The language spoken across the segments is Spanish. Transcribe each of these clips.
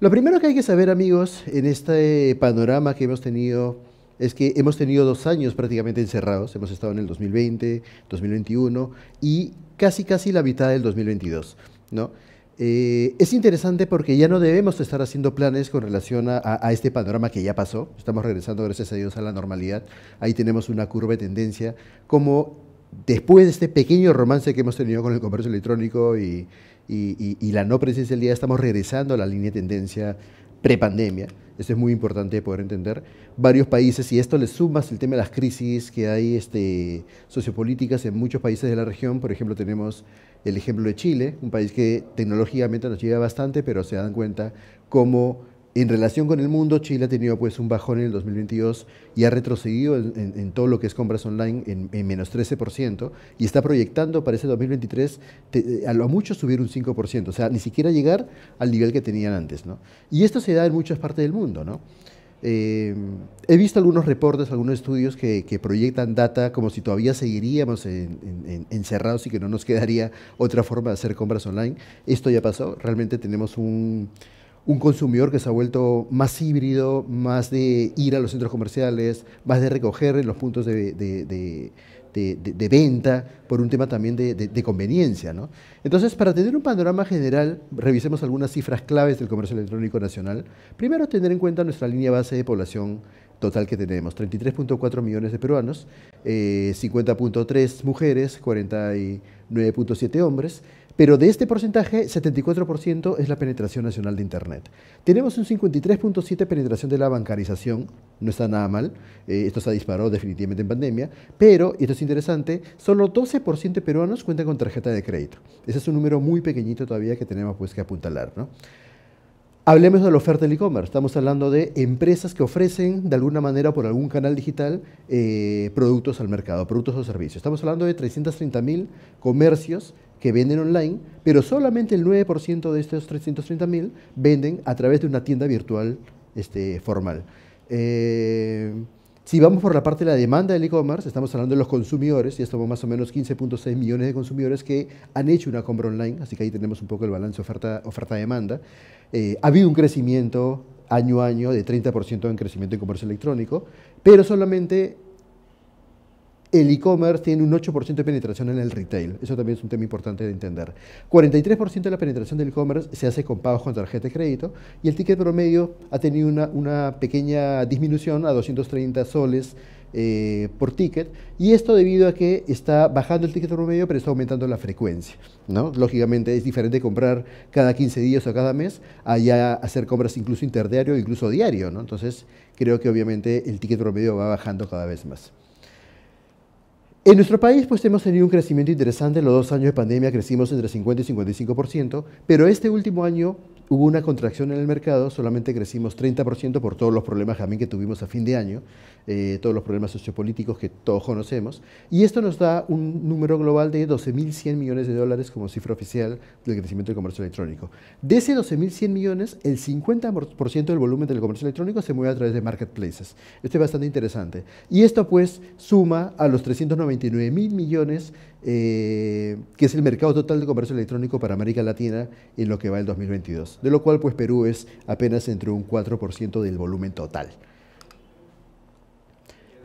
Lo primero que hay que saber, amigos, en este panorama que hemos tenido es que hemos tenido dos años prácticamente encerrados. Hemos estado en el 2020, 2021 y casi, casi la mitad del 2022, ¿no? Eh, es interesante porque ya no debemos estar haciendo planes con relación a, a, este panorama que ya pasó. Estamos regresando, gracias a Dios, a la normalidad. Ahí tenemos una curva de tendencia. Como después de este pequeño romance que hemos tenido con el comercio electrónico y, y, la no presencialidad estamos regresando a la línea de tendencia prepandemia. Eso es muy importante poder entender. Varios países, y esto le sumas el tema de las crisis que hay este, sociopolíticas en muchos países de la región. Por ejemplo, tenemos el ejemplo de Chile, un país que tecnológicamente nos lleva bastante, pero se dan cuenta cómo en relación con el mundo, Chile ha tenido pues un bajón en el 2022 y ha retrocedido en, todo lo que es compras online en, menos 13% y está proyectando para ese 2023 eh, a lo mucho subir un 5%, o sea, ni siquiera llegar al nivel que tenían antes. ¿no? Y esto se da en muchas partes del mundo. ¿no? Eh, he visto algunos reportes, algunos estudios que, proyectan data como si todavía seguiríamos encerrados y que no nos quedaría otra forma de hacer compras online. Esto ya pasó, realmente tenemos un un consumidor que se ha vuelto más híbrido, más de ir a los centros comerciales, más de recoger en los puntos de, venta, por un tema también de, conveniencia. Entonces, para tener un panorama general, revisemos algunas cifras claves del comercio electrónico nacional. Primero, tener en cuenta nuestra línea base de población total que tenemos, 33.4 millones de peruanos, 50.3 eh, mujeres, 49.7 hombres. Pero de este porcentaje, 74% es la penetración nacional de Internet. Tenemos un 53.7% de penetración de la bancarización, no está nada mal, eh, esto se disparó definitivamente en pandemia, pero, y esto es interesante, solo 12% de peruanos cuentan con tarjeta de crédito. Ese es un número muy pequeñito todavía que tenemos pues, que apuntalar. Hablemos de la oferta del e-commerce. Estamos hablando de empresas que ofrecen de alguna manera por algún canal digital eh, productos al mercado, productos o servicios. Estamos hablando de 330.000 comercios que venden online, pero solamente el 9% de estos 330.000 venden a través de una tienda virtual este, formal. Eh, si vamos por la parte de la demanda del e-commerce, estamos hablando de los consumidores, y estamos más o menos 15.6 millones de consumidores que han hecho una compra online, así que ahí tenemos un poco el balance oferta-demanda. Eh, ha habido un crecimiento año a año de 30% en crecimiento en comercio electrónico, pero solamente el e-commerce tiene un 8% de penetración en el retail. Eso también es un tema importante de entender. 43% de la penetración del e-commerce se hace con pagos con tarjeta de crédito y el ticket promedio ha tenido una, pequeña disminución a 230 soles eh, por ticket y esto debido a que está bajando el ticket promedio pero está aumentando la frecuencia. ¿no? Lógicamente es diferente comprar cada 15 días o cada mes a ya hacer compras incluso interdiario o incluso diario. ¿no? Entonces creo que obviamente el ticket promedio va bajando cada vez más. En nuestro país pues hemos tenido un crecimiento interesante, en los dos años de pandemia crecimos entre 50 y 55%, pero este último año hubo una contracción en el mercado, solamente crecimos 30% por todos los problemas también que tuvimos a fin de año, eh, todos los problemas sociopolíticos que todos conocemos, y esto nos da un número global de 12.100 millones de dólares como cifra oficial del crecimiento del comercio electrónico. De ese 12.100 millones, el 50% del volumen del comercio electrónico se mueve a través de marketplaces. Esto es bastante interesante. Y esto pues suma a los 390 29 mil millones, eh, que es el mercado total de comercio electrónico para América Latina en lo que va el 2022, de lo cual pues Perú es apenas entre un 4% del volumen total.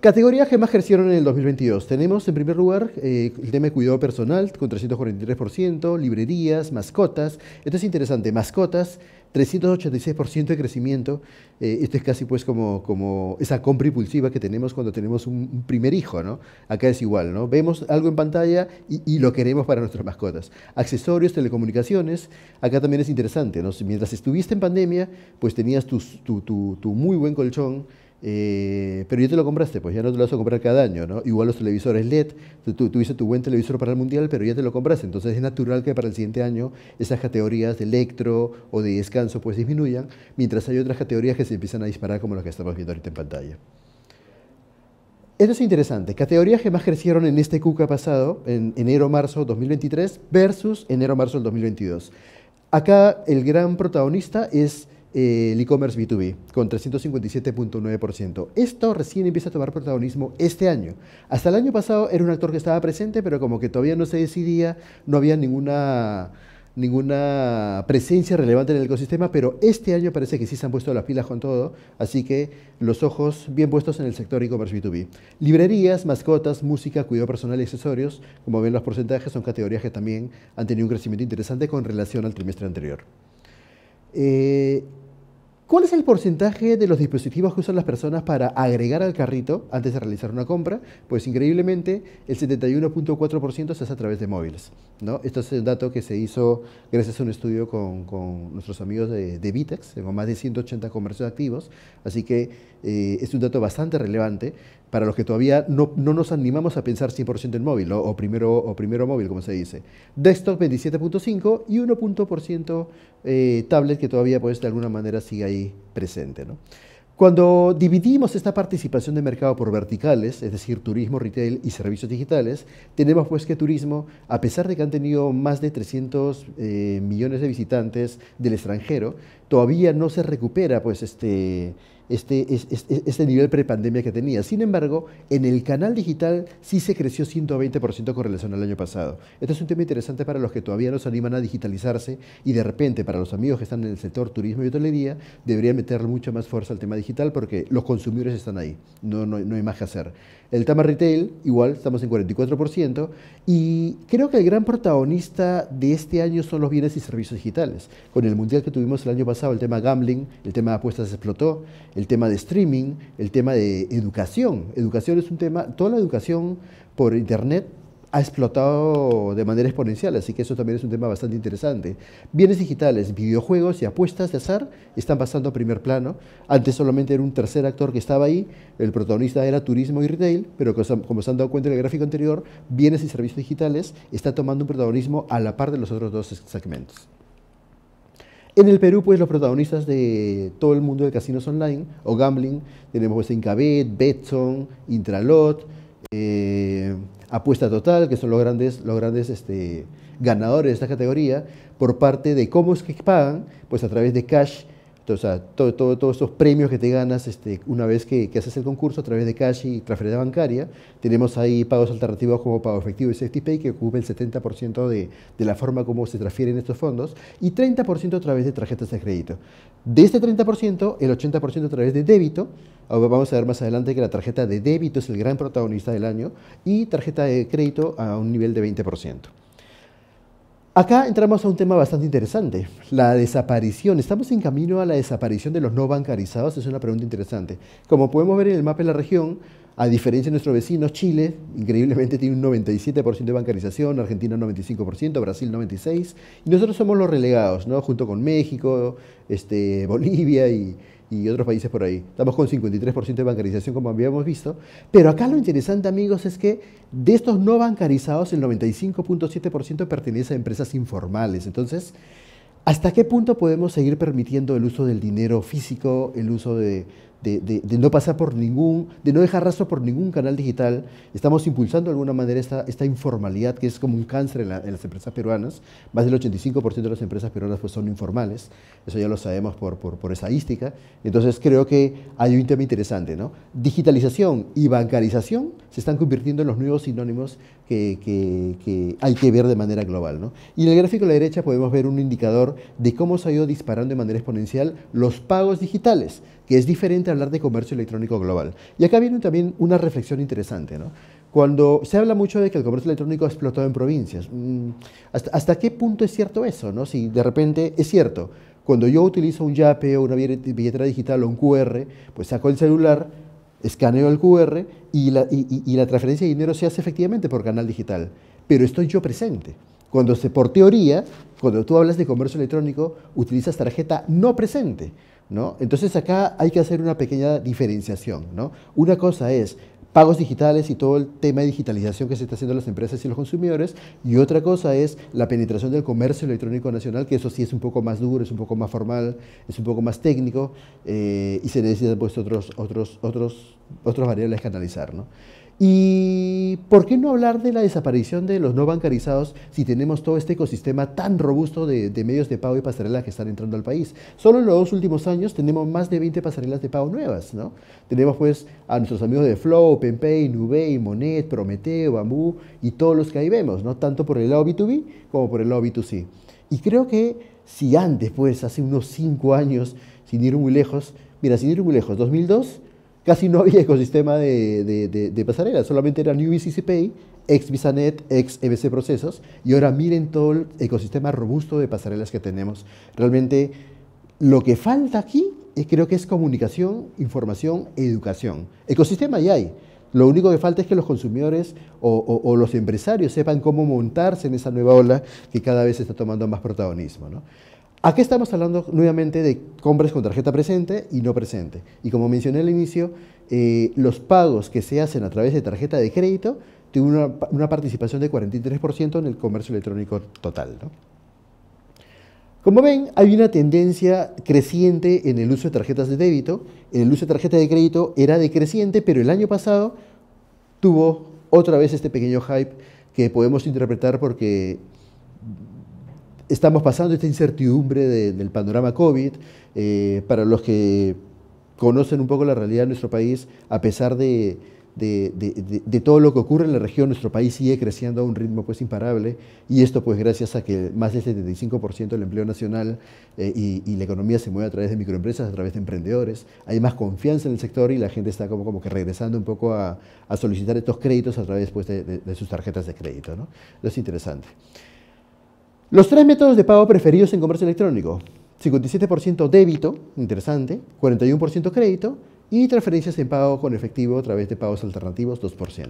Categorías que más crecieron en el 2022. Tenemos en primer lugar eh, el tema de cuidado personal con 343%, librerías, mascotas. Esto es interesante, mascotas, 386% de crecimiento. Eh, esto es casi pues como, como esa compra impulsiva que tenemos cuando tenemos un, primer hijo, ¿no? Acá es igual, ¿no? Vemos algo en pantalla y, lo queremos para nuestras mascotas. Accesorios, telecomunicaciones, acá también es interesante, Mientras estuviste en pandemia, pues tenías tu, tu muy buen colchón eh, pero ya te lo compraste, pues ya no te lo vas a comprar cada año, ¿no? Igual los televisores LED, tú tuviste tu buen televisor para el mundial, pero ya te lo compraste, entonces es natural que para el siguiente año esas categorías de electro o de descanso pues disminuyan, mientras hay otras categorías que se empiezan a disparar como las que estamos viendo ahorita en pantalla. Esto es interesante, categorías que más crecieron en este cuca pasado, en enero-marzo 2023 versus enero-marzo del 2022. Acá el gran protagonista es el e-commerce B2B con 357.9%. Esto recién empieza a tomar protagonismo este año. Hasta el año pasado era un actor que estaba presente, pero como que todavía no se decidía, no había ninguna ninguna presencia relevante en el ecosistema, pero este año parece que sí se han puesto las pilas con todo, así que los ojos bien puestos en el sector e-commerce B2B. Librerías, mascotas, música, cuidado personal y accesorios, como ven los porcentajes, son categorías que también han tenido un crecimiento interesante con relación al trimestre anterior. Eh, ¿Cuál es el porcentaje de los dispositivos que usan las personas para agregar al carrito antes de realizar una compra? Pues increíblemente el 71.4% se hace a través de móviles. ¿no? Esto es un dato que se hizo gracias a un estudio con, nuestros amigos de, Vitex, con más de 180 comercios activos, así que eh, es un dato bastante relevante para los que todavía no, nos animamos a pensar 100% en móvil o, primero, o primero móvil, como se dice. Desktop 27.5 y 1% eh, tablet que todavía pues, de alguna manera sigue ahí presente. Cuando dividimos esta participación de mercado por verticales, es decir, turismo, retail y servicios digitales, tenemos pues que turismo, a pesar de que han tenido más de 300 eh, millones de visitantes del extranjero, todavía no se recupera pues este este, este, este nivel prepandemia que tenía. Sin embargo, en el canal digital sí se creció 120% con relación al año pasado. Este es un tema interesante para los que todavía no se animan a digitalizarse y de repente para los amigos que están en el sector turismo y hotelería deberían meter mucha más fuerza al tema digital porque los consumidores están ahí, no, no, no hay más que hacer. El tema retail, igual, estamos en 44%. Y creo que el gran protagonista de este año son los bienes y servicios digitales. Con el mundial que tuvimos el año pasado, el tema gambling, el tema de apuestas explotó, el tema de streaming, el tema de educación. Educación es un tema, toda la educación por internet ha explotado de manera exponencial, así que eso también es un tema bastante interesante. Bienes digitales, videojuegos y apuestas de azar están pasando a primer plano. Antes solamente era un tercer actor que estaba ahí, el protagonista era turismo y retail, pero como se han dado cuenta en el gráfico anterior, bienes y servicios digitales está tomando un protagonismo a la par de los otros dos segmentos. En el Perú, pues los protagonistas de todo el mundo de casinos online o gambling, tenemos pues, Incabet, Betson, Intralot, eh, apuesta Total, que son los grandes, los grandes este, ganadores de esta categoría, por parte de cómo es que pagan, pues a través de cash o sea, todos esos premios que te ganas este, una vez que, haces el concurso a través de cash y transferencia bancaria. Tenemos ahí pagos alternativos como pago efectivo y safety pay que ocupa el 70% de, la forma como se transfieren estos fondos y 30% a través de tarjetas de crédito. De este 30%, el 80% a través de débito. vamos a ver más adelante que la tarjeta de débito es el gran protagonista del año y tarjeta de crédito a un nivel de 20%. Acá entramos a un tema bastante interesante, la desaparición. ¿Estamos en camino a la desaparición de los no bancarizados? Es una pregunta interesante. Como podemos ver en el mapa de la región, a diferencia de nuestros vecinos, Chile increíblemente tiene un 97% de bancarización, Argentina 95%, Brasil 96%, y nosotros somos los relegados, ¿no? junto con México, este, Bolivia y, y otros países por ahí. Estamos con 53% de bancarización, como habíamos visto. Pero acá lo interesante, amigos, es que de estos no bancarizados, el 95.7% pertenece a empresas informales. Entonces, ¿hasta qué punto podemos seguir permitiendo el uso del dinero físico, el uso de de, no pasar por ningún, de no dejar rastro por ningún canal digital. Estamos impulsando de alguna manera esta, esta informalidad que es como un cáncer en, las empresas peruanas. Más del 85% de las empresas peruanas pues, son informales, eso ya lo sabemos por, por, por estadística. Entonces creo que hay un tema interesante. ¿no? Digitalización y bancarización se están convirtiendo en los nuevos sinónimos que, que, hay que ver de manera global. ¿no? Y en el gráfico a la derecha podemos ver un indicador de cómo se ha ido disparando de manera exponencial los pagos digitales, que es diferente hablar de comercio electrónico global. Y acá viene también una reflexión interesante, Cuando se habla mucho de que el comercio electrónico ha explotado en provincias, mm, ¿hasta, qué punto es cierto eso? ¿no? Si de repente es cierto, cuando yo utilizo un YAPE o una billetera digital o un QR, pues saco el celular, escaneo el QR y la, y, y la transferencia de dinero se hace efectivamente por canal digital, pero estoy yo presente. Cuando se, por teoría, cuando tú hablas de comercio electrónico, utilizas tarjeta no presente. ¿no? Entonces acá hay que hacer una pequeña diferenciación, ¿no? Una cosa es pagos digitales y todo el tema de digitalización que se está haciendo en las empresas y los consumidores, y otra cosa es la penetración del comercio electrónico nacional, que eso sí es un poco más duro, es un poco más formal, es un poco más técnico, eh, y se necesitan pues otros, otros, otros otras variables que analizar. ¿no? ¿Y por qué no hablar de la desaparición de los no bancarizados si tenemos todo este ecosistema tan robusto de, medios de pago y pasarelas que están entrando al país? Solo en los dos últimos años tenemos más de 20 pasarelas de pago nuevas, ¿no? Tenemos pues a nuestros amigos de Flow, penpei Nubey, Monet, Prometeo, Bambú y todos los que ahí vemos, ¿no? Tanto por el lado B2B como por el lado B2C. Y creo que si antes, pues hace unos 5 años, sin ir muy lejos, mira, sin ir muy lejos, 2002 casi no había ecosistema de, de, pasarelas, solamente era New BCC Pay, ex Visanet, ex EBC Procesos, y ahora miren todo el ecosistema robusto de pasarelas que tenemos. Realmente lo que falta aquí creo que es comunicación, información educación. Ecosistema ya hay. Lo único que falta es que los consumidores o, los empresarios sepan cómo montarse en esa nueva ola que cada vez está tomando más protagonismo. ¿no? Aquí estamos hablando nuevamente de compras con tarjeta presente y no presente. Y como mencioné al inicio, eh, los pagos que se hacen a través de tarjeta de crédito tienen una, participación de 43% en el comercio electrónico total. Como ven, hay una tendencia creciente en el uso de tarjetas de débito. En El uso de tarjeta de crédito era decreciente, pero el año pasado tuvo otra vez este pequeño hype que podemos interpretar porque estamos pasando esta incertidumbre del panorama COVID. Eh, para los que conocen un poco la realidad de nuestro país, a pesar de, de, todo lo que ocurre en la región, nuestro país sigue creciendo a un ritmo pues imparable y esto pues gracias a que más del 75% del empleo nacional eh, y, la economía se mueve a través de microempresas, a través de emprendedores, hay más confianza en el sector y la gente está como, como que regresando un poco a, a solicitar estos créditos a través pues, de, de sus tarjetas de crédito. ¿no? es interesante. Los tres métodos de pago preferidos en comercio electrónico. 57% débito, interesante, 41% crédito y transferencias en pago con efectivo a través de pagos alternativos, 2%.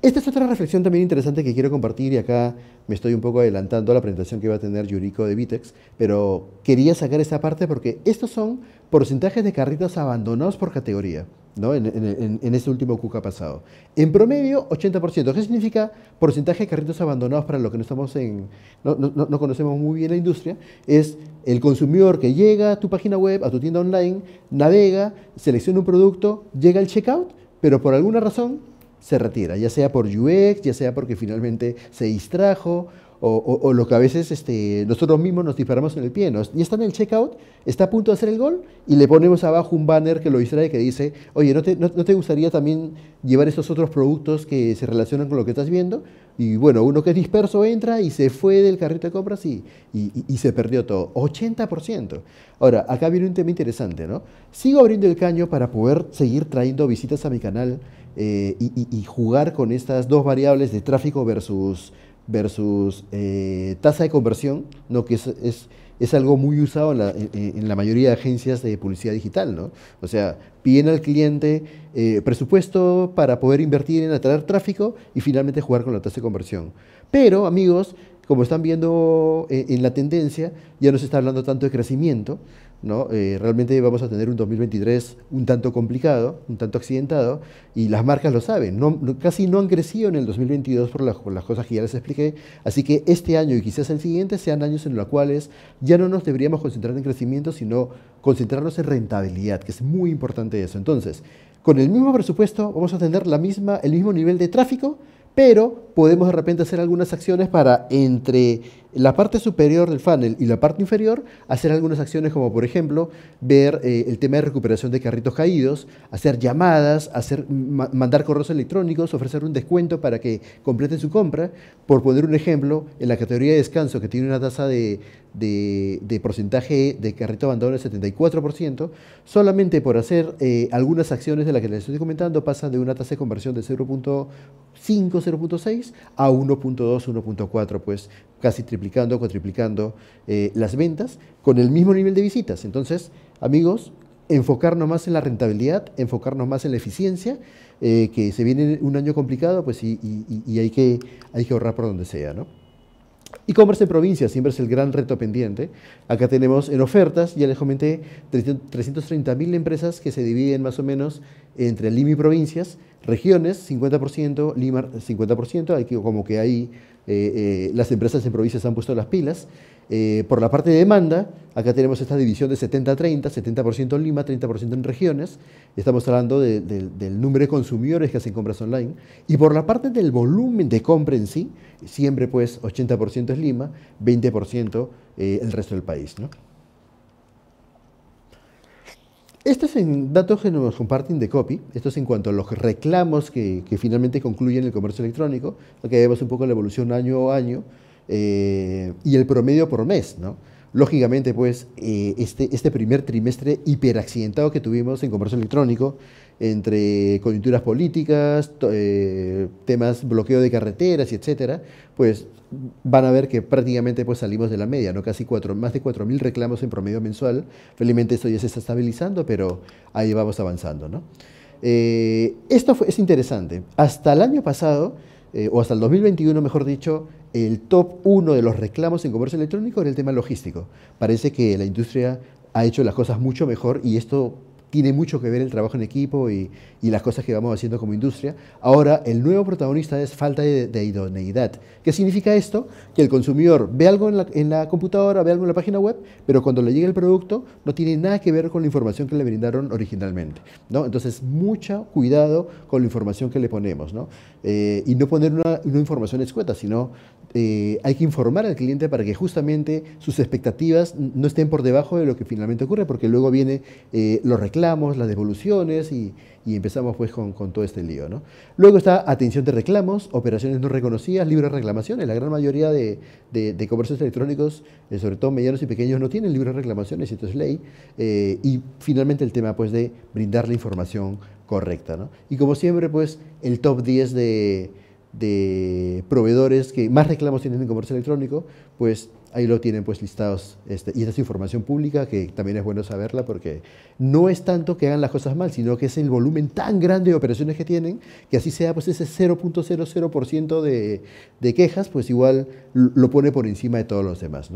Esta es otra reflexión también interesante que quiero compartir y acá me estoy un poco adelantando a la presentación que va a tener Yuriko de Vitex, pero quería sacar esta parte porque estos son porcentajes de carritos abandonados por categoría. En, en, este último cuca pasado. En promedio, 80%. ¿Qué significa porcentaje de carritos abandonados para los que no, estamos en, no, no, conocemos muy bien la industria? Es el consumidor que llega a tu página web, a tu tienda online, navega, selecciona un producto, llega al checkout, pero por alguna razón se retira, ya sea por UX, ya sea porque finalmente se distrajo o, lo que a veces este, nosotros mismos nos disparamos en el pie. Y está en el checkout, está a punto de hacer el gol y le ponemos abajo un banner que lo distrae que dice, oye, ¿no te, no, te gustaría también llevar estos otros productos que se relacionan con lo que estás viendo? Y bueno, uno que es disperso entra y se fue del carrito de compras y, y, se perdió todo. 80%. Ahora, acá viene un tema interesante, ¿no? Sigo abriendo el caño para poder seguir trayendo visitas a mi canal eh, y jugar con estas dos variables de tráfico versus versus eh, tasa de conversión, ¿no? que es, es, algo muy usado en la, en, la, mayoría de agencias de publicidad digital. ¿no? O sea, piden al cliente eh, presupuesto para poder invertir en atraer tráfico y finalmente jugar con la tasa de conversión. Pero, amigos, como están viendo eh, en la tendencia, ya no se está hablando tanto de crecimiento, eh, realmente vamos a tener un 2023 un tanto complicado, un tanto accidentado, y las marcas lo saben. casi no han crecido en el 2022 por las, cosas que ya les expliqué, así que este año y quizás el siguiente sean años en los cuales ya no nos deberíamos concentrar en crecimiento, sino concentrarnos en rentabilidad, que es muy importante eso. Entonces, con el mismo presupuesto vamos a tener la misma, el mismo nivel de tráfico, pero podemos de repente hacer algunas acciones para entre la parte superior del funnel y la parte inferior, hacer algunas acciones como por ejemplo ver eh, el tema de recuperación de carritos caídos, hacer llamadas, hacer, mandar correos electrónicos, ofrecer un descuento para que completen su compra. Por poner un ejemplo, en la categoría de descanso que tiene una tasa de, porcentaje de carrito abandonado del 74%, solamente por hacer eh, algunas acciones de las que les estoy comentando pasan de una tasa de conversión de 0.5, 0.6 a 1.2, 1.4, pues casi triple triplicando, cuatriplicando eh, las ventas con el mismo nivel de visitas. Entonces, amigos, enfocarnos más en la rentabilidad, enfocarnos más en la eficiencia, eh, que se viene un año complicado, pues y, y hay, que, hay que ahorrar por donde sea, ¿no? Y commerce en provincias siempre es el gran reto pendiente. Acá tenemos en ofertas, ya les comenté, 330.000 empresas que se dividen más o menos entre Lima y provincias, regiones 50%, Lima 50%, como que ahí eh, eh, las empresas en provincias han puesto las pilas, eh, por la parte de demanda, acá tenemos esta división de 70-30, 70%, en Lima, 30% en regiones. Estamos hablando del número de consumidores que hacen compras online. Y por la parte del volumen de compra en sí, siempre pues 80% es Lima, 20% eh, el resto del país. Estos es son datos que nos comparten de Copy. Esto es en cuanto a los reclamos que, que finalmente concluyen el comercio electrónico. Aquí vemos un poco la evolución año a año. Eh, y el promedio por mes, ¿no? Lógicamente, pues, eh, este, este, primer trimestre hiperaccidentado que tuvimos en comercio electrónico, entre coyunturas políticas, eh, temas bloqueo de carreteras y etcétera, pues van a ver que prácticamente pues salimos de la media, ¿no? Casi cuatro, más de 4.000 reclamos en promedio mensual. Felizmente esto ya se está estabilizando, pero ahí vamos avanzando, esto es interesante. Hasta el año pasado, o hasta el 2021, mejor dicho, el top uno de los reclamos en comercio electrónico era el tema logístico. Parece que la industria ha hecho las cosas mucho mejor y esto tiene mucho que ver el trabajo en equipo y, las cosas que vamos haciendo como industria. Ahora, el nuevo protagonista es falta de, idoneidad. ¿Qué significa esto? Que el consumidor ve algo en la, computadora, ve algo en la página web, pero cuando le llega el producto no tiene nada que ver con la información que le brindaron originalmente. ¿no? Entonces, mucho cuidado con la información que le ponemos. ¿no? Eh, y no poner una, información escueta, sino eh, hay que informar al cliente para que justamente sus expectativas no estén por debajo de lo que finalmente ocurre, porque luego viene eh, los reclamos las devoluciones y, empezamos pues con, todo este lío. ¿no? Luego está atención de reclamos, operaciones no reconocidas, libres reclamaciones. La gran mayoría de, comercios electrónicos, eh, sobre todo medianos y pequeños, no tienen libres reclamaciones, esto es ley. Eh, y finalmente el tema pues de brindar la información correcta. Y como siempre pues el top 10 de, de proveedores que más reclamos tienen en comercio electrónico, pues Ahí lo tienen pues listados. Este, y esta es información pública que también es bueno saberla porque no es tanto que hagan las cosas mal, sino que es el volumen tan grande de operaciones que tienen, que así sea pues ese 0.00% de, de quejas, pues igual lo pone por encima de todos los demás.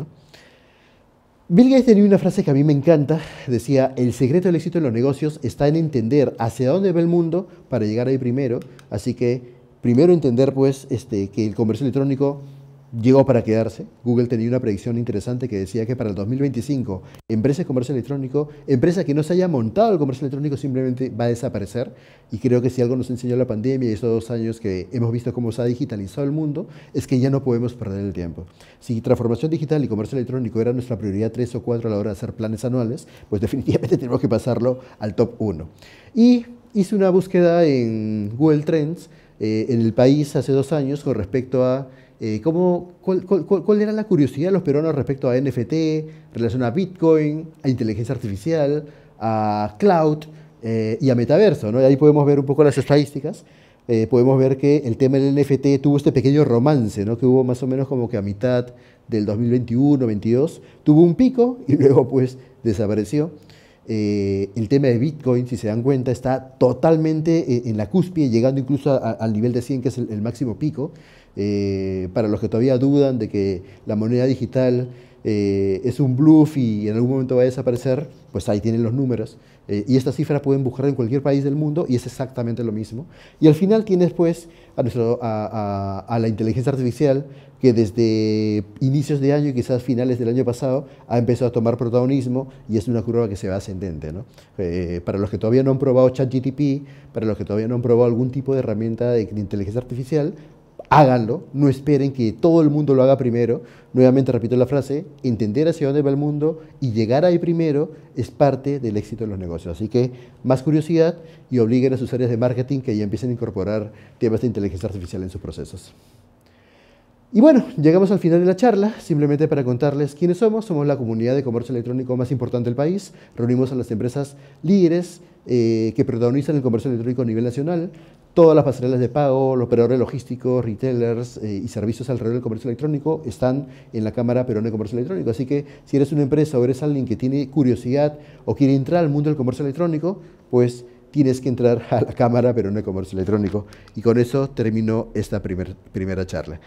Bill Gates tenía una frase que a mí me encanta, decía, el secreto del éxito en los negocios está en entender hacia dónde va el mundo para llegar ahí primero, así que primero entender pues este, que el comercio electrónico llegó para quedarse. Google tenía una predicción interesante que decía que para el 2025, empresas de comercio electrónico, empresa que no se haya montado el comercio electrónico simplemente va a desaparecer. Y creo que si algo nos enseñó la pandemia y estos dos años que hemos visto cómo se ha digitalizado el mundo, es que ya no podemos perder el tiempo. Si transformación digital y comercio electrónico era nuestra prioridad 3 o 4 a la hora de hacer planes anuales, pues definitivamente tenemos que pasarlo al top 1. Y hice una búsqueda en Google Trends eh, en el país hace dos años con respecto a eh, ¿cómo, cuál, era la curiosidad de los peruanos respecto a NFT, relación a Bitcoin, a inteligencia artificial, a cloud eh, y a metaverso? ¿no? ahí podemos ver un poco las estadísticas. Eh, podemos ver que el tema del NFT tuvo este pequeño romance, ¿no? que hubo más o menos como que a mitad del 2021-22, tuvo un pico y luego pues desapareció. el tema de Bitcoin, si se dan cuenta, está totalmente en la cúspide, llegando incluso al nivel de 100, que es el máximo pico. Eh, para los que todavía dudan de que la moneda digital eh, es un bluff y en algún momento va a desaparecer, pues ahí tienen los números. Eh, y estas cifras pueden buscar en cualquier país del mundo y es exactamente lo mismo. Y al final tienes pues a, la inteligencia artificial que desde inicios de año y quizás finales del año pasado ha empezado a tomar protagonismo y es una curva que se va ascendente. para los que todavía no han probado ChatGTP, para los que todavía no han probado algún tipo de herramienta de inteligencia artificial, háganlo, no esperen que todo el mundo lo haga primero. Nuevamente repito la frase, entender hacia dónde va el mundo y llegar ahí primero es parte del éxito de los negocios. Así que más curiosidad y obliguen a sus áreas de marketing que ya empiecen a incorporar temas de inteligencia artificial en sus procesos. Y bueno, llegamos al final de la charla, simplemente para contarles quiénes somos. Somos la comunidad de comercio electrónico más importante del país. Reunimos a las empresas líderes eh, que protagonizan el comercio electrónico a nivel nacional. Todas las pasarelas de pago, los operadores logísticos, retailers eh, y servicios alrededor del comercio electrónico están en la Cámara Peruana de Comercio Electrónico. Así que si eres una empresa o eres alguien que tiene curiosidad o quiere entrar al mundo del comercio electrónico, pues tienes que entrar a la Cámara Peruana de Comercio Electrónico. Y con eso termino esta primera charla.